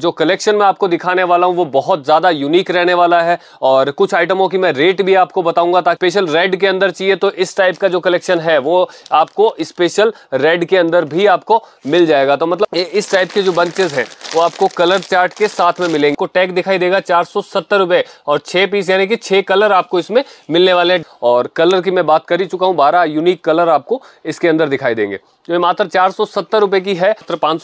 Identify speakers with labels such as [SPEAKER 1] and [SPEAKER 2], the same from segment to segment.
[SPEAKER 1] जो कलेक्शन मैं आपको दिखाने वाला हूँ वो बहुत ज़्यादा यूनिक रहने वाला है और कुछ आइटमों की मैं रेट भी आपको बताऊंगा ताकि स्पेशल रेड के अंदर चाहिए तो इस टाइप का जो कलेक्शन है वो आपको स्पेशल रेड के अंदर भी आपको मिल जाएगा तो मतलब इस टाइप के जो बंचेज हैं वो आपको कलर चार्ट के साथ में मिलेंगे को टैग दिखाई देगा चार और छः पीस यानी कि छः कलर आपको इसमें मिलने वाले हैं और कलर की मैं बात कर ही चुका हूँ बारह यूनिक कलर आपको इसके अंदर दिखाई देंगे जो मात्र चार सौ की है मात्र पाँच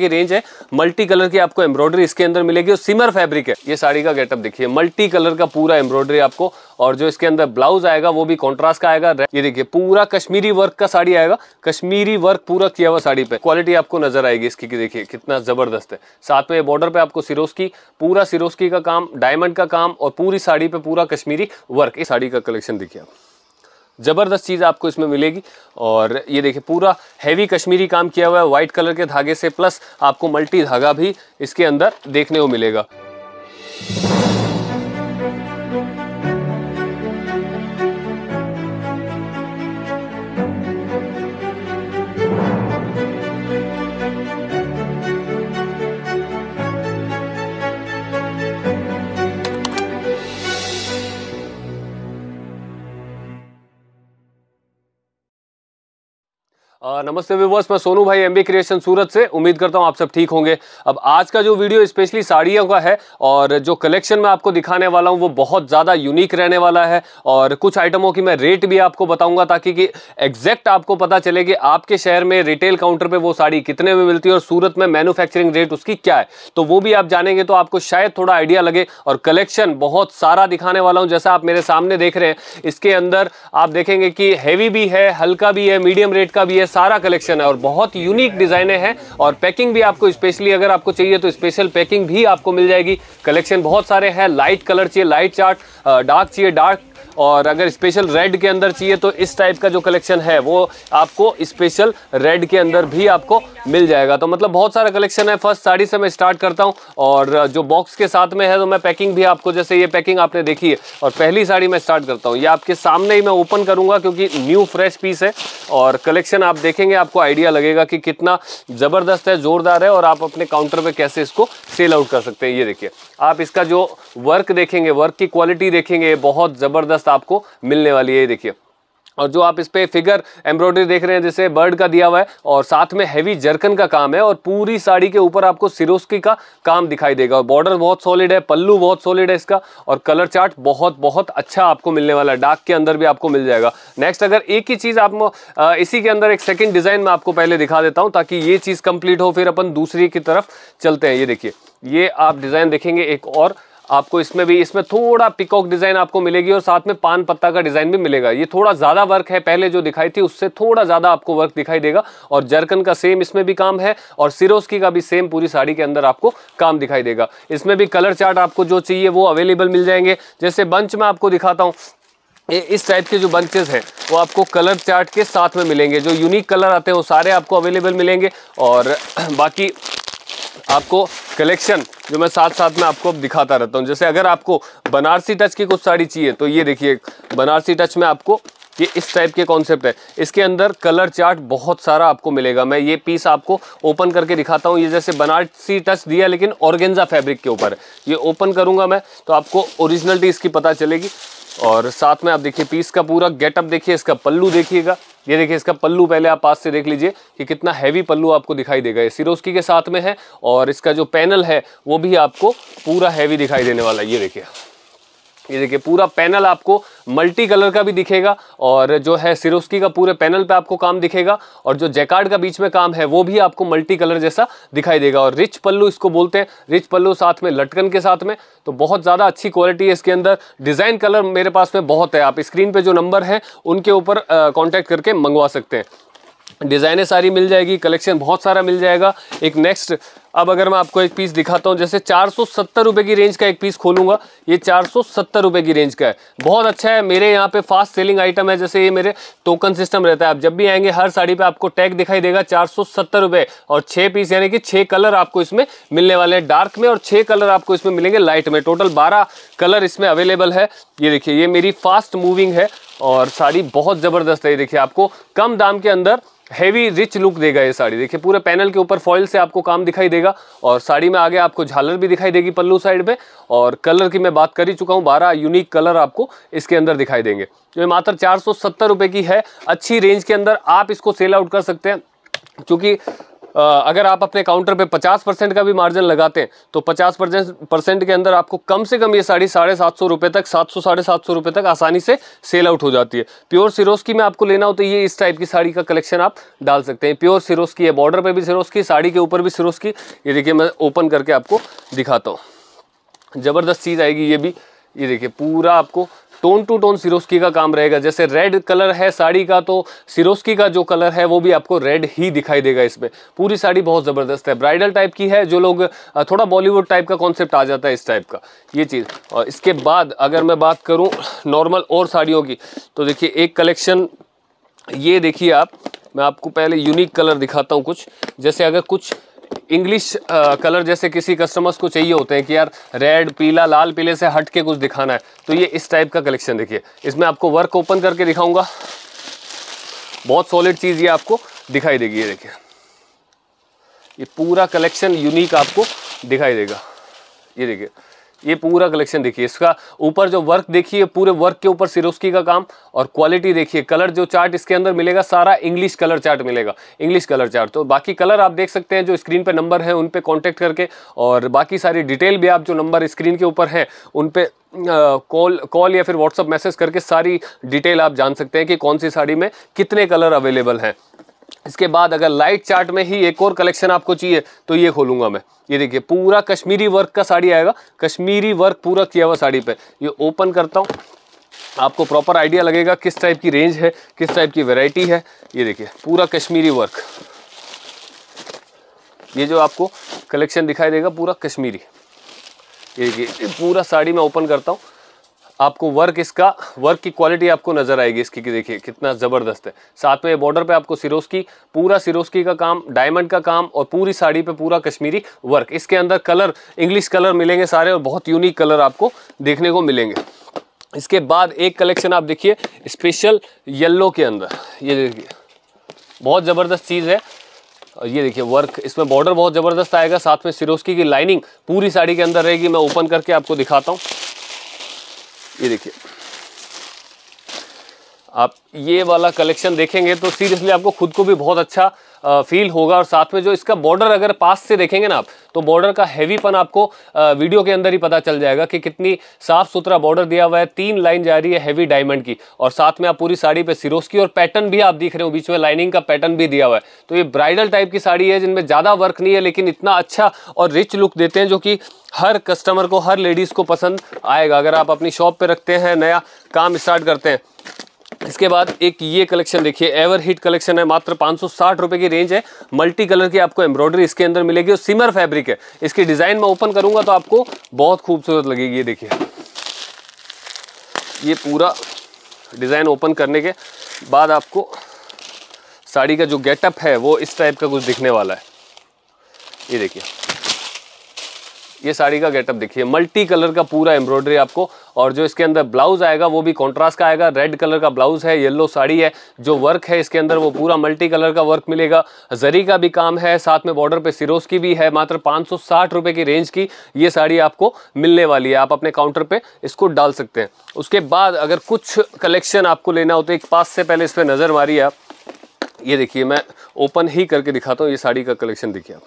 [SPEAKER 1] की रेंज है मल्टी कलर की आपको एम्ब्रॉयडरी इसके अंदर मिलेगी और सिमर फैब्रिक है ये साड़ी का गेटअप देखिए मल्टी कलर का पूरा एम्ब्रॉयडरी आपको और जो इसके अंदर ब्लाउज आएगा वो भी कॉन्ट्रास्ट का आएगा ये देखिए पूरा कश्मीरी वर्क का साड़ी आएगा कश्मीरी वर्क पूरा किया हुआ साड़ी पे क्वालिटी आपको नजर आएगी इसकी की देखिए कितना जबरदस्त है साथ में बॉर्डर पे आपको सिरोस्की पूरा सिरोस्की का काम डायमंड का काम और पूरी साड़ी पे पूरा कश्मीरी वर्क इस साड़ी का कलेक्शन देखिए आप ज़बरदस्त चीज़ आपको इसमें मिलेगी और ये देखिए पूरा हैवी कश्मीरी काम किया हुआ है वाइट कलर के धागे से प्लस आपको मल्टी धागा भी इसके अंदर देखने को मिलेगा नमस्ते विवर्स मैं सोनू भाई एमबी क्रिएशन सूरत से उम्मीद करता हूं आप सब ठीक होंगे अब आज का जो वीडियो स्पेशली साड़ियों का है और जो कलेक्शन मैं आपको दिखाने वाला हूं वो बहुत ज़्यादा यूनिक रहने वाला है और कुछ आइटमों की मैं रेट भी आपको बताऊंगा ताकि कि एग्जैक्ट आपको पता चले कि आपके शहर में रिटेल काउंटर पर वो साड़ी कितने में मिलती है और सूरत में मैनुफैक्चरिंग रेट उसकी क्या है तो वो भी आप जानेंगे तो आपको शायद थोड़ा आइडिया लगे और कलेक्शन बहुत सारा दिखाने वाला हूँ जैसा आप मेरे सामने देख रहे हैं इसके अंदर आप देखेंगे कि हैवी भी है हल्का भी है मीडियम रेट का भी है सारा सारा कलेक्शन है और बहुत यूनिक डिज़ाइने हैं और पैकिंग भी आपको स्पेशली अगर आपको चाहिए तो स्पेशल पैकिंग भी आपको मिल जाएगी कलेक्शन बहुत सारे हैं लाइट कलर चाहिए लाइट चार्ट डार्क चाहिए डार्क और अगर स्पेशल रेड के अंदर चाहिए तो इस टाइप का जो कलेक्शन है वो आपको स्पेशल रेड के अंदर भी आपको मिल जाएगा तो मतलब बहुत सारा कलेक्शन है फर्स्ट साड़ी से मैं स्टार्ट करता हूँ और जो बॉक्स के साथ में है तो मैं पैकिंग भी आपको जैसे ये पैकिंग आपने देखी है और पहली साड़ी मैं स्टार्ट करता हूँ ये आपके सामने ही मैं ओपन करूँगा क्योंकि न्यू फ्रेश पीस है और कलेक्शन आप देखेंगे आपको आइडिया लगेगा कि कितना ज़बरदस्त है ज़ोरदार है और आप अपने काउंटर पे कैसे इसको सेल आउट कर सकते हैं ये देखिए आप इसका जो वर्क देखेंगे वर्क की क्वालिटी देखेंगे बहुत ज़बरदस्त आपको मिलने वाली है ये देखिए और जो आप इस पर फिगर एम्ब्रॉयडरी देख रहे हैं जैसे बर्ड का दिया हुआ है और साथ में हैवी जर्कन का काम है और पूरी साड़ी के ऊपर आपको सिरोस्की का काम दिखाई देगा और बॉर्डर बहुत सॉलिड है पल्लू बहुत सॉलिड है इसका और कलर चार्ट बहुत बहुत अच्छा आपको मिलने वाला है डार्क के अंदर भी आपको मिल जाएगा नेक्स्ट अगर एक ही चीज़ आप इसी के अंदर एक सेकेंड डिज़ाइन में आपको पहले दिखा देता हूँ ताकि ये चीज़ कंप्लीट हो फिर अपन दूसरी की तरफ चलते हैं ये देखिए ये आप डिज़ाइन देखेंगे एक और आपको इसमें भी इसमें थोड़ा पिकॉक डिज़ाइन आपको मिलेगी और साथ में पान पत्ता का डिज़ाइन भी मिलेगा ये थोड़ा ज़्यादा वर्क है पहले जो दिखाई थी उससे थोड़ा ज़्यादा आपको वर्क दिखाई देगा और जर्कन का सेम इसमें भी काम है और सिरोस्की का भी सेम पूरी साड़ी के अंदर आपको काम दिखाई देगा इसमें भी कलर चार्ट आपको जो चाहिए वो अवेलेबल मिल जाएंगे जैसे बंच में आपको दिखाता हूँ इस टाइप के जो बंचेस हैं वो आपको कलर चार्ट के साथ में मिलेंगे जो यूनिक कलर आते हैं वो सारे आपको अवेलेबल मिलेंगे और बाकी आपको कलेक्शन जो मैं साथ साथ में आपको दिखाता रहता हूँ जैसे अगर आपको बनारसी टच की कुछ साड़ी चाहिए तो ये देखिए बनारसी टच में आपको ये इस टाइप के कॉन्सेप्ट है इसके अंदर कलर चार्ट बहुत सारा आपको मिलेगा मैं ये पीस आपको ओपन करके दिखाता हूँ ये जैसे बनारसी टच दिया लेकिन ऑर्गेंजा फैब्रिक के ऊपर ये ओपन करूँगा मैं तो आपको ओरिजिनलिटी इसकी पता चलेगी और साथ में आप देखिए पीस का पूरा गेटअप देखिए इसका पल्लू देखिएगा ये देखिए इसका पल्लू पहले आप पास से देख लीजिए कि कितना हैवी पल्लू आपको दिखाई देगा ये सिरोस्की के साथ में है और इसका जो पैनल है वो भी आपको पूरा हैवी दिखाई देने वाला है ये देखिए ये देखिए पूरा पैनल आपको मल्टी कलर का भी दिखेगा और जो है सिरोस्की का पूरे पैनल पे आपको काम दिखेगा और जो जैकार्ड का बीच में काम है वो भी आपको मल्टी कलर जैसा दिखाई देगा और रिच पल्लू इसको बोलते हैं रिच पल्लू साथ में लटकन के साथ में तो बहुत ज़्यादा अच्छी क्वालिटी है इसके अंदर डिज़ाइन कलर मेरे पास में बहुत है आप स्क्रीन पर जो नंबर है उनके ऊपर कॉन्टैक्ट करके मंगवा सकते हैं डिज़ाइनें सारी मिल जाएगी कलेक्शन बहुत सारा मिल जाएगा एक नेक्स्ट अब अगर मैं आपको एक पीस दिखाता हूँ जैसे चार सौ की रेंज का एक पीस खोलूंगा ये चार सौ की रेंज का है बहुत अच्छा है मेरे यहाँ पे फास्ट सेलिंग आइटम है जैसे ये मेरे टोकन सिस्टम रहता है आप जब भी आएंगे हर साड़ी पे आपको टैग दिखाई देगा चार रुपए और छः पीस यानी कि छः कलर आपको इसमें मिलने वाले हैं डार्क में और छः कलर आपको इसमें मिलेंगे लाइट में टोटल बारह कलर इसमें अवेलेबल है ये देखिए ये मेरी फास्ट मूविंग है और साड़ी बहुत ज़बरदस्त है ये देखिए आपको कम दाम के अंदर हैवी रिच लुक देगा ये साड़ी देखिए पूरे पैनल के ऊपर फॉइल से आपको काम दिखाई देगा मिलेगा और साड़ी में आगे आपको झालर भी दिखाई देगी पल्लू साइड पे और कलर की मैं बात कर ही चुका हूँ बारह यूनिक कलर आपको इसके अंदर दिखाई देंगे जो मात्र चार सौ की है अच्छी रेंज के अंदर आप इसको सेल आउट कर सकते हैं क्योंकि अगर आप अपने काउंटर पे 50 परसेंट का भी मार्जिन लगाते हैं तो 50 परसेंट के अंदर आपको कम से कम ये साड़ी साढ़े सात सौ रुपये तक सात सौ साढ़े सात सौ रुपये तक आसानी से सेल आउट हो जाती है प्योर सिरोस की में आपको लेना हो तो ये इस टाइप की साड़ी का कलेक्शन आप डाल सकते हैं प्योर सिरोस्की की है बॉर्डर पर भी सिरोस की साड़ी के ऊपर भी सिरोस्की की ये देखिए मैं ओपन करके आपको दिखाता हूँ ज़बरदस्त चीज़ आएगी ये भी ये देखिए पूरा आपको टोन टू टोन सिरोस्की का काम रहेगा जैसे रेड कलर है साड़ी का तो सिरोस्की का जो कलर है वो भी आपको रेड ही दिखाई देगा इसमें पूरी साड़ी बहुत ज़बरदस्त है ब्राइडल टाइप की है जो लोग थोड़ा बॉलीवुड टाइप का कॉन्सेप्ट आ जाता है इस टाइप का ये चीज़ और इसके बाद अगर मैं बात करूँ नॉर्मल और साड़ियों की तो देखिए एक कलेक्शन ये देखिए आप मैं आपको पहले यूनिक कलर दिखाता हूँ कुछ जैसे अगर कुछ इंग्लिश कलर uh, जैसे किसी कस्टमर्स को चाहिए होते हैं कि यार रेड पीला लाल पीले से हट के कुछ दिखाना है तो ये इस टाइप का कलेक्शन देखिए इसमें आपको वर्क ओपन करके दिखाऊंगा बहुत सॉलिड चीज़ ये आपको दिखाई देगी ये देखिए ये पूरा कलेक्शन यूनिक आपको दिखाई देगा ये देखिए ये पूरा कलेक्शन देखिए इसका ऊपर जो वर्क देखिए पूरे वर्क के ऊपर सिरोस्की का काम और क्वालिटी देखिए कलर जो चार्ट इसके अंदर मिलेगा सारा इंग्लिश कलर चार्ट मिलेगा इंग्लिश कलर चार्ट तो बाकी कलर आप देख सकते हैं जो स्क्रीन पर नंबर है उन पर कांटेक्ट करके और बाकी सारी डिटेल भी आप जो नंबर स्क्रीन के ऊपर है उन पर कॉल uh, कॉल या फिर व्हाट्सअप मैसेज करके सारी डिटेल आप जान सकते हैं कि कौन सी साड़ी में कितने कलर अवेलेबल हैं इसके बाद अगर लाइट चार्ट में ही एक और कलेक्शन आपको चाहिए तो ये खोलूंगा मैं ये देखिए पूरा कश्मीरी वर्क का साड़ी आएगा कश्मीरी वर्क पूरा किया हुआ साड़ी पे ये ओपन करता हूँ आपको प्रॉपर आइडिया लगेगा किस टाइप की रेंज है किस टाइप की वेराइटी है ये देखिए पूरा कश्मीरी वर्क ये जो आपको कलेक्शन दिखाई देगा पूरा कश्मीरी ये देखिए पूरा साड़ी मैं ओपन करता हूँ आपको वर्क इसका वर्क की क्वालिटी आपको नज़र आएगी इसकी देखिए कितना ज़बरदस्त है साथ में बॉर्डर पे आपको सिरोस की पूरा सिरोस की का काम डायमंड का काम और पूरी साड़ी पे पूरा कश्मीरी वर्क इसके अंदर कलर इंग्लिश कलर मिलेंगे सारे और बहुत यूनिक कलर आपको देखने को मिलेंगे इसके बाद एक कलेक्शन आप देखिए स्पेशल येल्लो के अंदर ये देखिए बहुत ज़बरदस्त चीज़ है और ये देखिए वर्क इसमें बॉर्डर बहुत ज़बरदस्त आएगा साथ में सिरोस्की की लाइनिंग पूरी साड़ी के अंदर रहेगी मैं ओपन करके आपको दिखाता हूँ ये देखिए आप ये वाला कलेक्शन देखेंगे तो सीरियसली आपको खुद को भी बहुत अच्छा फील होगा और साथ में जो इसका बॉर्डर अगर पास से देखेंगे ना आप तो बॉर्डर का हैवीपन आपको वीडियो के अंदर ही पता चल जाएगा कि कितनी साफ सुथरा बॉर्डर दिया हुआ है तीन लाइन जा रही है हैवी डायमंड की और साथ में आप पूरी साड़ी पे सिरोस की और पैटर्न भी आप देख रहे हो बीच में लाइनिंग का पैटर्न भी दिया हुआ है तो ये ब्राइडल टाइप की साड़ी है जिनमें ज़्यादा वर्क नहीं है लेकिन इतना अच्छा और रिच लुक देते हैं जो कि हर कस्टमर को हर लेडीज़ को पसंद आएगा अगर आप अपनी शॉप पर रखते हैं नया काम स्टार्ट करते हैं इसके बाद एक ये कलेक्शन देखिए एवर हिट कलेक्शन है मात्र पाँच रुपए की रेंज है मल्टी कलर की आपको एम्ब्रॉयडरी इसके अंदर मिलेगी और सिमर फैब्रिक है इसकी डिज़ाइन मैं ओपन करूंगा तो आपको बहुत खूबसूरत लगेगी ये देखिए ये पूरा डिज़ाइन ओपन करने के बाद आपको साड़ी का जो गेटअप है वो इस टाइप का कुछ दिखने वाला है ये देखिए ये साड़ी का गेटअप देखिए मल्टी कलर का पूरा एम्ब्रॉयडरी आपको और जो इसके अंदर ब्लाउज आएगा वो भी कॉन्ट्रास्ट का आएगा रेड कलर का ब्लाउज है येलो साड़ी है जो वर्क है इसके अंदर वो पूरा मल्टी कलर का वर्क मिलेगा जरी का भी काम है साथ में बॉर्डर पे सिरोस की भी है मात्र पाँच रुपए की रेंज की ये साड़ी आपको मिलने वाली है आप अपने काउंटर पे इसको डाल सकते हैं उसके बाद अगर कुछ कलेक्शन आपको लेना हो तो एक पास से पहले इस पर नज़र मारी आप ये देखिए मैं ओपन ही करके दिखाता हूँ ये साड़ी का कलेक्शन देखिए आप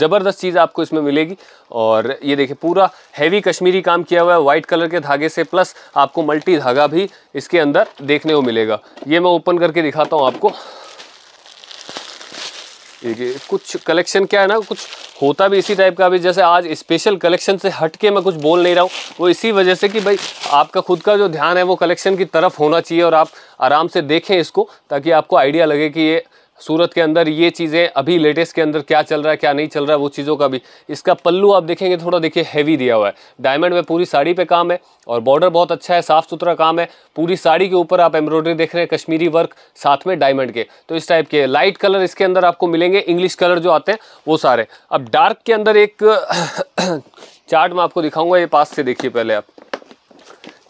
[SPEAKER 1] ज़बरदस्त चीज़ आपको इसमें मिलेगी और ये देखिए पूरा हैवी कश्मीरी काम किया हुआ है वाइट कलर के धागे से प्लस आपको मल्टी धागा भी इसके अंदर देखने को मिलेगा ये मैं ओपन करके दिखाता हूँ आपको देखिए कुछ कलेक्शन क्या है ना कुछ होता भी इसी टाइप का भी जैसे आज स्पेशल कलेक्शन से हट के मैं कुछ बोल नहीं रहा हूँ वो इसी वजह से कि भाई आपका खुद का जो ध्यान है वो कलेक्शन की तरफ होना चाहिए और आप आराम से देखें इसको ताकि आपको आइडिया लगे कि ये सूरत के अंदर ये चीज़ें अभी लेटेस्ट के अंदर क्या चल रहा है क्या नहीं चल रहा है वो चीज़ों का भी इसका पल्लू आप देखेंगे थोड़ा देखिए हैवी दिया हुआ है डायमंड में पूरी साड़ी पे काम है और बॉर्डर बहुत अच्छा है साफ़ सुथरा काम है पूरी साड़ी के ऊपर आप एम्ब्रॉयडरी देख रहे हैं कश्मीरी वर्क साथ में डायमंड के तो इस टाइप के लाइट कलर इसके अंदर आपको मिलेंगे इंग्लिश कलर जो आते हैं वो सारे अब डार्क के अंदर एक चार्ट मैं आपको दिखाऊँगा ये पास से देखिए पहले आप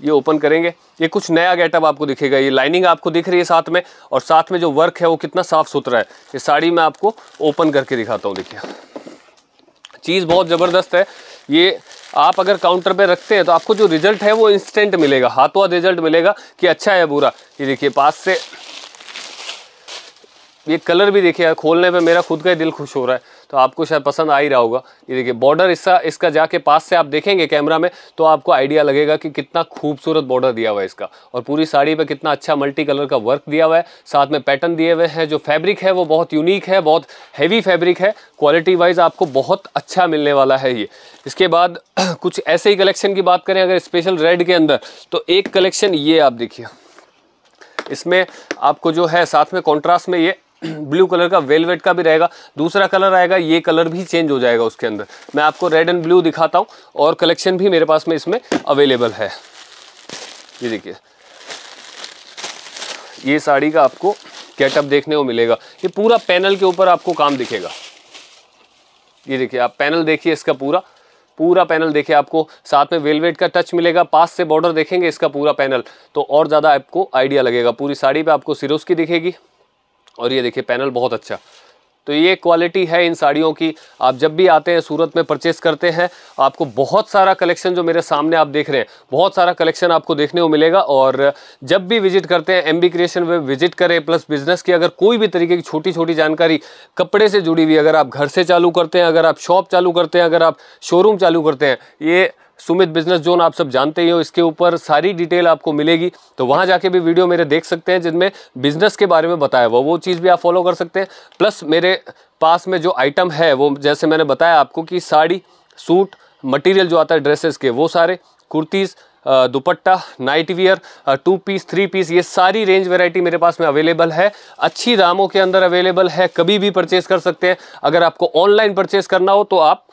[SPEAKER 1] ये ओपन करेंगे ये कुछ नया गेटअप आपको दिखेगा ये लाइनिंग आपको दिख रही है साथ में और साथ में जो वर्क है वो कितना साफ़ सुथरा है ये साड़ी मैं आपको ओपन करके दिखाता हूँ देखिए चीज़ बहुत ज़बरदस्त है ये आप अगर काउंटर पे रखते हैं तो आपको जो रिजल्ट है वो इंस्टेंट मिलेगा हाथों हाथ रिजल्ट मिलेगा कि अच्छा है बुरा ये देखिए पास से ये कलर भी देखिए खोलने पे मेरा खुद का ही दिल खुश हो रहा है तो आपको शायद पसंद आ ही रहा होगा ये देखिए बॉर्डर इसका इसका जाके पास से आप देखेंगे कैमरा में तो आपको आइडिया लगेगा कि कितना खूबसूरत बॉर्डर दिया हुआ है इसका और पूरी साड़ी पे कितना अच्छा मल्टी कलर का वर्क दिया हुआ है साथ में पैटर्न दिए हुए हैं जो फैब्रिक है वो बहुत यूनिक है बहुत हैवी फैब्रिक है क्वालिटी वाइज आपको बहुत अच्छा मिलने वाला है ये इसके बाद कुछ ऐसे ही कलेक्शन की बात करें अगर स्पेशल रेड के अंदर तो एक कलेक्शन ये आप देखिए इसमें आपको जो है साथ में कॉन्ट्रास्ट में ये ब्लू कलर का वेलवेट का भी रहेगा दूसरा कलर आएगा ये कलर भी चेंज हो जाएगा उसके अंदर मैं आपको रेड एंड ब्लू दिखाता हूँ और कलेक्शन भी मेरे पास में इसमें अवेलेबल है ये देखिए ये साड़ी का आपको गेटअप देखने को मिलेगा ये पूरा पैनल के ऊपर आपको काम दिखेगा ये देखिए आप पैनल देखिए इसका पूरा पूरा पैनल देखिए आपको साथ में वेलवेट का टच मिलेगा पास से बॉर्डर देखेंगे इसका पूरा पैनल तो और ज़्यादा आपको आइडिया लगेगा पूरी साड़ी पे आपको सिरोस की दिखेगी और ये देखिए पैनल बहुत अच्छा तो ये क्वालिटी है इन साड़ियों की आप जब भी आते हैं सूरत में परचेस करते हैं आपको बहुत सारा कलेक्शन जो मेरे सामने आप देख रहे हैं बहुत सारा कलेक्शन आपको देखने को मिलेगा और जब भी विजिट करते हैं एम बी क्रिएशन वे विजिट करें प्लस बिजनेस की अगर कोई भी तरीके की छोटी छोटी जानकारी कपड़े से जुड़ी हुई अगर आप घर से चालू करते हैं अगर आप शॉप चालू करते हैं अगर आप शोरूम चालू करते हैं ये सुमित बिजनेस जोन आप सब जानते ही हो इसके ऊपर सारी डिटेल आपको मिलेगी तो वहां जाके भी वीडियो मेरे देख सकते हैं जिनमें बिजनेस के बारे में बताया हुआ वो चीज़ भी आप फॉलो कर सकते हैं प्लस मेरे पास में जो आइटम है वो जैसे मैंने बताया आपको कि साड़ी सूट मटेरियल जो आता है ड्रेसेस के वो सारे kurtis dupatta night wear two piece three piece ये सारी रेंज वैरायटी मेरे पास में अवेलेबल है अच्छी दामों के अंदर अवेलेबल है कभी भी परचेज़ कर सकते हैं अगर आपको ऑनलाइन परचेज़ करना हो तो आप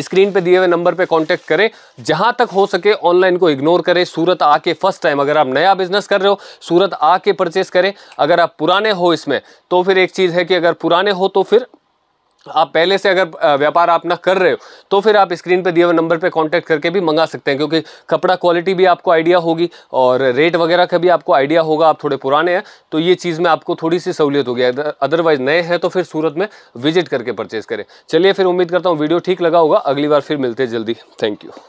[SPEAKER 1] स्क्रीन पे दिए हुए नंबर पे कांटेक्ट करें जहां तक हो सके ऑनलाइन को इग्नोर करें सूरत आके फर्स्ट टाइम अगर आप नया बिजनेस कर रहे हो सूरत आके परचेस करें अगर आप पुराने हो इसमें तो फिर एक चीज़ है कि अगर पुराने हो तो फिर आप पहले से अगर व्यापार आप ना कर रहे हो तो फिर आप स्क्रीन पे दिए हुए नंबर पे कांटेक्ट करके भी मंगा सकते हैं क्योंकि कपड़ा क्वालिटी भी आपको आइडिया होगी और रेट वगैरह का भी आपको आइडिया होगा आप थोड़े पुराने हैं तो ये चीज़ में आपको थोड़ी सी सहूलियत होगी अदरवाइज़ नए हैं तो फिर सूरत में विजिट करके परचेज़ करें चलिए फिर उम्मीद करता हूँ वीडियो ठीक लगा होगा अगली बार फिर मिलते जल्दी थैंक यू